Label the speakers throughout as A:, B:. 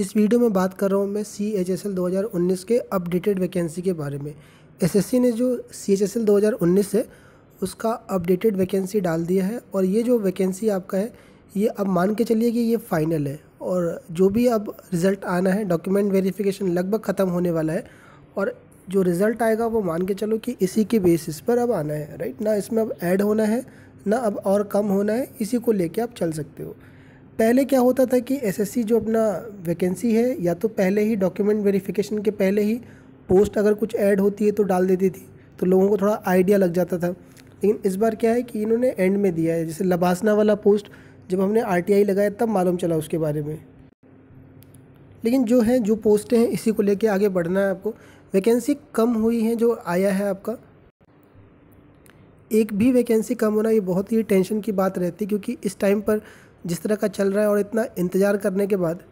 A: इस वीडियो में बात कर रहा हूँ मैं सी एच एस एल दो हज़ार उन्नीस के अपडेटेड वैकेंसी के बारे में एस एस सी ने जो सी एच एस एल दो हज़ार उन्नीस है उसका अपडेटेड वैकेंसी डाल दिया है और ये जो वैकेंसी आपका है ये अब मान के चलिए कि ये फाइनल है और जो भी अब रिज़ल्ट आना है डॉक्यूमेंट वेरिफिकेशन लगभग ख़त्म होने वाला है और जो रिज़ल्ट आएगा वो मान के चलो कि इसी के बेसिस पर अब आना है राइट ना इसमें अब ऐड होना है ना अब और कम होना है इसी को लेके आप चल सकते हो पहले क्या होता था कि एसएससी जो अपना वैकेंसी है या तो पहले ही डॉक्यूमेंट वेरिफिकेशन के पहले ही पोस्ट अगर कुछ ऐड होती है तो डाल देती थी तो लोगों को थोड़ा आइडिया लग जाता था लेकिन इस बार क्या है कि इन्होंने एंड में दिया है जैसे लबासना वाला पोस्ट जब हमने आर लगाया तब मालूम चला उसके बारे में लेकिन जो है जो पोस्टें हैं इसी को लेके आगे बढ़ना है आपको वैकेंसी कम हुई है जो आया है आपका एक भी वैकेंसी कम होना ये बहुत ही टेंशन की बात रहती क्योंकि इस टाइम पर जिस तरह का चल रहा है और इतना इंतज़ार करने के बाद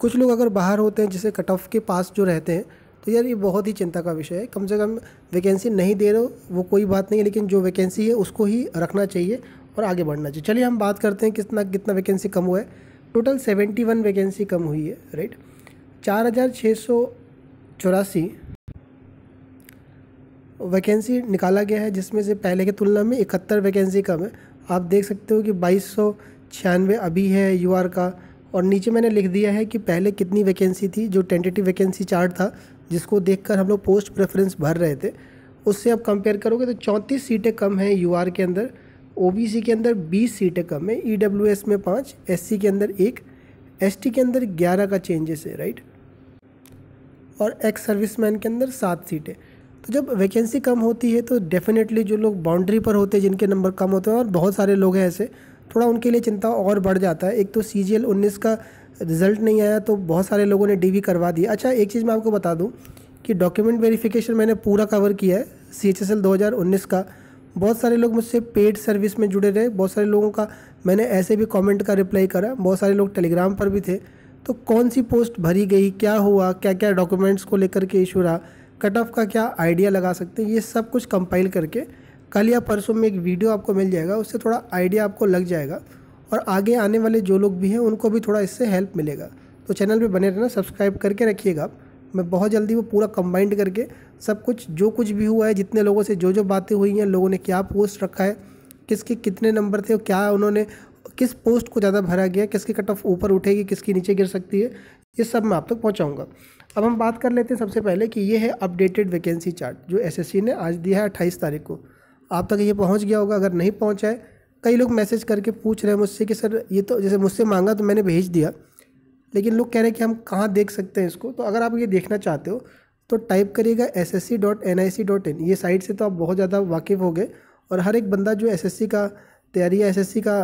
A: कुछ लोग अगर बाहर होते हैं जैसे कट ऑफ के पास जो रहते हैं तो यार ये बहुत ही चिंता का विषय है कम से कम वैकेंसी नहीं दे रहे हो वो कोई बात नहीं है लेकिन जो वैकेंसी है उसको ही रखना चाहिए और आगे बढ़ना चाहिए चलिए हम बात करते हैं कितना कितना वैकेंसी कम हुआ है टोटल सेवेंटी वन वैकेंसी कम हुई है राइट चार हज़ार छः सौ चौरासी वैकेंसी निकाला गया है जिसमें से पहले की तुलना में इकहत्तर वैकेंसी कम है आप देख सकते हो कि बाईस अभी है यू का और नीचे मैंने लिख दिया है कि पहले कितनी वैकेंसी थी जो टेंटेटिव वैकेंसी चार्ट था जिसको देखकर हम लोग पोस्ट प्रेफरेंस भर रहे थे उससे आप कंपेयर करोगे तो चौंतीस सीटें कम हैं यू के अंदर ओ के अंदर बीस सीटें कम है ई e में पाँच एस के अंदर एक एस के अंदर ग्यारह का चेंजेस है राइट और एक्स सर्विसमैन के अंदर सात सीटें तो जब वैकेंसी कम होती है तो डेफिनेटली जो लोग बाउंड्री पर होते हैं जिनके नंबर कम होते हैं और बहुत सारे लोग हैं ऐसे थोड़ा उनके लिए चिंता और बढ़ जाता है एक तो सी जी एल उन्नीस का रिज़ल्ट नहीं आया तो बहुत सारे लोगों ने डी वी करवा दिया अच्छा एक चीज़ मैं आपको बता दूँ कि डॉक्यूमेंट वेरिफिकेशन मैंने पूरा कवर किया है सी एच एस एल दो हज़ार उन्नीस का बहुत सारे लोग मुझसे पेड सर्विस में जुड़े रहे बहुत सारे लोगों का मैंने ऐसे भी कमेंट का रिप्लाई करा बहुत सारे लोग टेलीग्राम पर भी थे तो कौन सी पोस्ट भरी गई क्या हुआ क्या क्या डॉक्यूमेंट्स को लेकर के इशू रहा कट ऑफ का क्या आइडिया लगा सकते हैं ये सब कुछ कंपाइल करके कल या परसों में एक वीडियो आपको मिल जाएगा उससे थोड़ा आइडिया आपको लग जाएगा और आगे आने वाले जो लोग भी हैं उनको भी थोड़ा इससे हेल्प मिलेगा तो चैनल पर बने रहना सब्सक्राइब करके रखिएगा मैं बहुत जल्दी वो पूरा कंबाइंड करके सब कुछ जो कुछ भी हुआ है जितने लोगों से जो जो बातें हुई हैं लोगों ने क्या पोस्ट रखा है किसके कितने नंबर थे और क्या उन्होंने किस पोस्ट को ज़्यादा भरा गया किसकी कट ऑफ ऊपर उठेगी किसकी नीचे गिर सकती है ये सब मैं आप तक पहुँचाऊँगा अब हम बात कर लेते हैं सबसे पहले कि ये है अपडेटेड वैकेंसी चार्ट जो एस ने आज दिया है अट्ठाईस तारीख को आप तक ये पहुँच गया होगा अगर नहीं पहुँचा है कई लोग मैसेज करके पूछ रहे हैं मुझसे कि सर ये तो जैसे मुझसे मांगा तो मैंने भेज दिया लेकिन लोग कह रहे हैं कि हम कहाँ देख सकते हैं इसको तो अगर आप ये देखना चाहते हो तो टाइप करिएगा S S C dot N I C dot in ये साइट से तो आप बहुत ज़्यादा वाकिफ़ हो गए और हर एक बंदा जो एस एस सी का तैयारी या एस एस सी का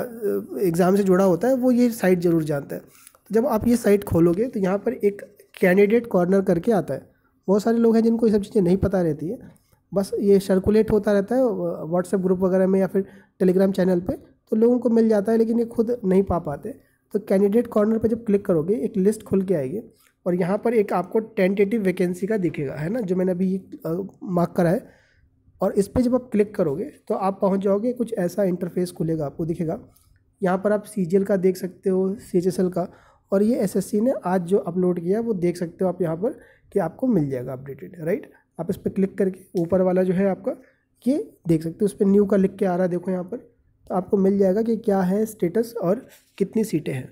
A: एग्ज़ाम से जुड़ा होता है वो ये साइट ज़रूर जानता है जब आप ये साइट खोलोगे तो यहाँ पर एक कैंडिडेट कॉर्नर करके आता है बहुत सारे लोग हैं जिनको ये सब चीज़ें नहीं पता रहती है बस ये सर्कुलेट होता रहता है व्हाट्सएप ग्रुप वगैरह में या फिर टेलीग्राम चैनल पर तो लोगों को मिल जाता है लेकिन ये खुद नहीं पा पाते तो कैंडिडेट कॉर्नर पर जब क्लिक करोगे एक लिस्ट खुल के आएगी और यहाँ पर एक आपको टेंटेटिव वैकेंसी का दिखेगा है ना जो मैंने अभी मार्क करा है और इस पर जब आप क्लिक करोगे तो आप पहुँच जाओगे कुछ ऐसा इंटरफेस खुलेगा आपको दिखेगा यहाँ पर आप सी का देख सकते हो सी का और ये एसएससी ने आज जो अपलोड किया वो देख सकते हो आप यहाँ पर कि आपको मिल जाएगा अपडेटेड राइट आप इस पर क्लिक करके ऊपर वाला जो है आपका ये देख सकते हो उस पर न्यू का लिख के आ रहा है देखो यहाँ पर तो आपको मिल जाएगा कि क्या है स्टेटस और कितनी सीटें हैं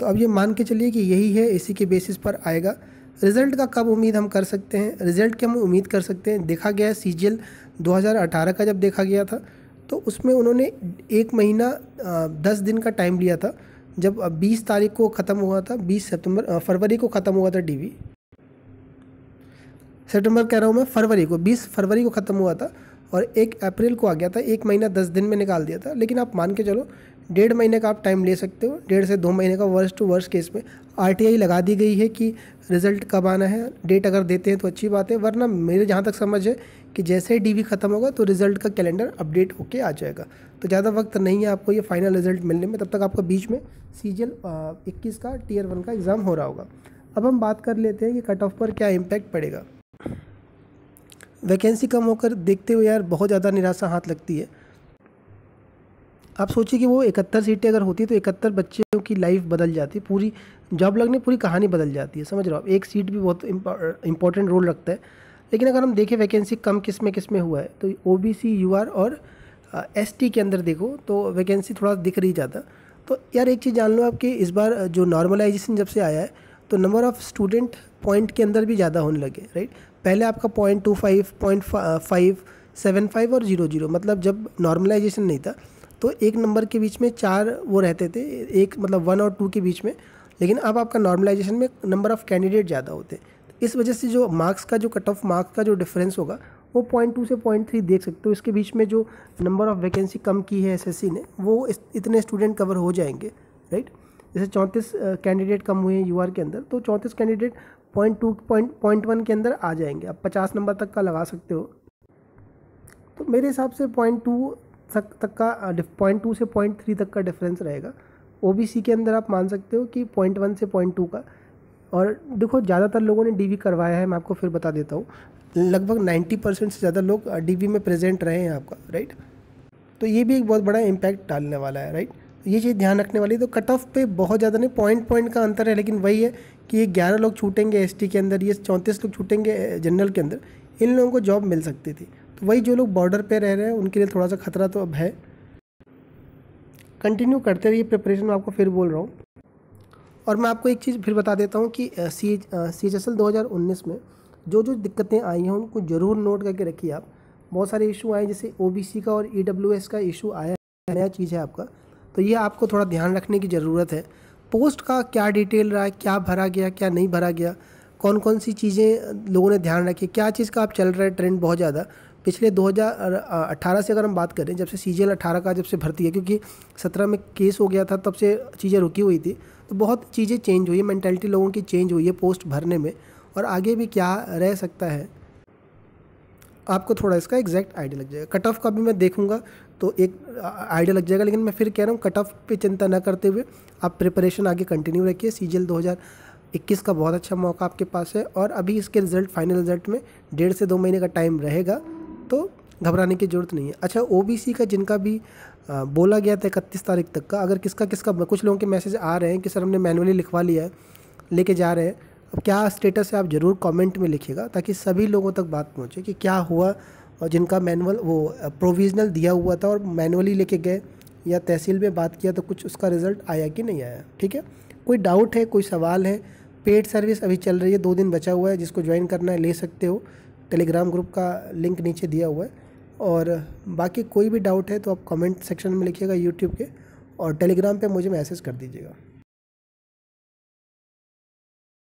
A: तो अब ये मान के चलिए कि यही है इसी के बेसिस पर आएगा रिज़ल्ट का कब उम्मीद हम कर सकते हैं रिज़ल्ट की हम उम्मीद कर सकते हैं देखा गया है सी 2018 का जब देखा गया था तो उसमें उन्होंने एक महीना दस दिन का टाइम लिया था जब 20 तारीख को ख़त्म हुआ था 20 सितंबर फरवरी को ख़त्म हुआ था डीवी सितंबर कह रहा हूँ मैं फरवरी को 20 फरवरी को ख़त्म हुआ था और एक अप्रैल को आ गया था एक महीना दस दिन में निकाल दिया था लेकिन आप मान के चलो डेढ़ महीने का आप टाइम ले सकते हो डेढ़ से दो महीने का वर्स्ट टू वर्स्ट केस में आर लगा दी गई है कि रिजल्ट कब आना है डेट अगर देते हैं तो अच्छी बात है वरना मेरे जहाँ तक समझ है कि जैसे ही डी ख़त्म होगा तो रिजल्ट का कैलेंडर अपडेट होके आ जाएगा तो ज़्यादा वक्त नहीं है आपको ये फाइनल रिजल्ट मिलने में तब तक आपका बीच में सी जी का टीयर वन का एग्ज़ाम हो रहा होगा अब हम बात कर लेते हैं कि कट ऑफ पर क्या इम्पैक्ट पड़ेगा वैकेंसी कम होकर देखते हुए यार बहुत ज़्यादा निराशा हाथ लगती है आप सोचिए कि वो इकहत्तर सीटें अगर होती तो इकहत्तर बच्चों की लाइफ बदल जाती पूरी जॉब लगने पूरी कहानी बदल जाती है समझ रहे हो आप एक सीट भी बहुत इंपॉर्टेंट रोल रखता है लेकिन अगर हम देखें वैकेंसी कम किस में किस में हुआ है तो O B C U R और एस टी के अंदर देखो तो वैकेंसी थोड़ा दिख रही ज़्यादा तो यार एक चीज़ जान लो आप कि इस बार जो नॉर्मलाइजेशन जब से आया है तो नंबर ऑफ़ स्टूडेंट पॉइंट के अंदर भी ज़्यादा होने लगे राइट पहले आपका point two five point five seven five और जीरो जीरो मतलब जब नॉर्मलाइजेशन नहीं था तो एक नंबर के बीच में चार वो रहते थे एक मतलब वन और टू के बीच में लेकिन अब आपका नॉर्मलाइजेशन में नंबर ऑफ़ कैंडिडेट ज़्यादा होते तो इस वजह से जो मार्क्स का जो कट ऑफ मार्क्स का जो डिफरेंस होगा वो पॉइंट टू से पॉइंट थ्री देख सकते हो इसके बीच में जो नंबर ऑफ़ वैकेंसी कम की है एस ने वो इतने स्टूडेंट कवर हो जाएंगे राइट जैसे चौंतीस कैंडिडेट कम हुए हैं यू के अंदर तो चौंतीस candidate point two point point one के अंदर आ जाएंगे आप पचास नंबर तक का लगा सकते हो तो मेरे हिसाब से पॉइंट टू तक तक का पॉइंट टू से पॉइंट थ्री तक का डिफरेंस रहेगा ओ के अंदर आप मान सकते हो कि पॉइंट वन से पॉइंट टू का और देखो ज़्यादातर लोगों ने डी करवाया है मैं आपको फिर बता देता हूँ लगभग नाइन्टी परसेंट से ज़्यादा लोग डी में प्रेजेंट रहे हैं आपका राइट तो ये भी एक बहुत बड़ा इम्पैक्ट डालने वाला है राइट ये चीज़ ध्यान रखने वाली है तो कट ऑफ पे बहुत ज़्यादा नहीं पॉइंट पॉइंट का अंतर है लेकिन वही है कि ये ग्यारह लोग छूटेंगे एस के अंदर ये चौंतीस लोग छूटेंगे जनरल के अंदर इन लोगों को जॉब मिल सकती थी तो वही जो लोग बॉर्डर पे रह रहे हैं उनके लिए थोड़ा सा खतरा तो अब है कंटिन्यू करते रहिए प्रिपरेशन में आपको फिर बोल रहा हूँ और मैं आपको एक चीज़ फिर बता देता हूँ कि C C H S L दो हज़ार उन्नीस में जो जो दिक्कतें आई हैं उनको ज़रूर नोट करके रखिए आप बहुत सारे इशू आए जैसे ओ बी सी का और ई डब्ल्यू एस का इशू आया नया चीज़ है आपका तो ये आपको थोड़ा ध्यान रखने की ज़रूरत है पोस्ट का क्या डिटेल रहा है क्या भरा गया क्या नहीं भरा गया कौन कौन सी चीज़ें लोगों ने ध्यान रखी क्या चीज़ का आप चल रहा है ट्रेंड बहुत ज़्यादा पिछले 2018 से अगर हम बात करें जब से सी जी का जब से भर्ती है क्योंकि सत्रह में केस हो गया था तब से चीज़ें रुकी हुई थी तो बहुत चीज़ें चेंज हुई है मैंटेलिटी लोगों की चेंज हुई है पोस्ट भरने में और आगे भी क्या रह सकता है आपको थोड़ा इसका एग्जैक्ट आइडिया लग जाएगा कट ऑफ का भी मैं देखूंगा तो एक आइडिया लग जाएगा लेकिन मैं फिर कह रहा हूँ कट ऑफ पर चिंता न करते हुए आप प्रिपरेशन आगे कंटिन्यू रखिए सी जी 2021 का बहुत अच्छा मौका आपके पास है और अभी इसके रिजल्ट फाइनल रिजल्ट में डेढ़ से दो महीने का टाइम रहेगा तो घबराने की ज़रूरत नहीं है अच्छा ओ का जिनका भी बोला गया था इकतीस तारीख तक का अगर किसका किसका कुछ लोगों के मैसेज आ रहे हैं कि सर हमने मैनुअली लिखवा लिया है लेके जा रहे हैं अब क्या स्टेटस है आप ज़रूर कमेंट में लिखिएगा ताकि सभी लोगों तक बात पहुँचे कि क्या हुआ और जिनका मैनुअल वो प्रोविजनल दिया हुआ था और मैनुअली लेके गए या तहसील में बात किया तो कुछ उसका रिज़ल्ट आया कि नहीं आया ठीक है कोई डाउट है कोई सवाल है पेड सर्विस अभी चल रही है दो दिन बचा हुआ है जिसको ज्वाइन करना है ले सकते हो टेलीग्राम ग्रुप का लिंक नीचे दिया हुआ है और बाकी कोई भी डाउट है तो आप कमेंट सेक्शन में लिखिएगा यूट्यूब के और टेलीग्राम पे मुझे मैसेज कर दीजिएगा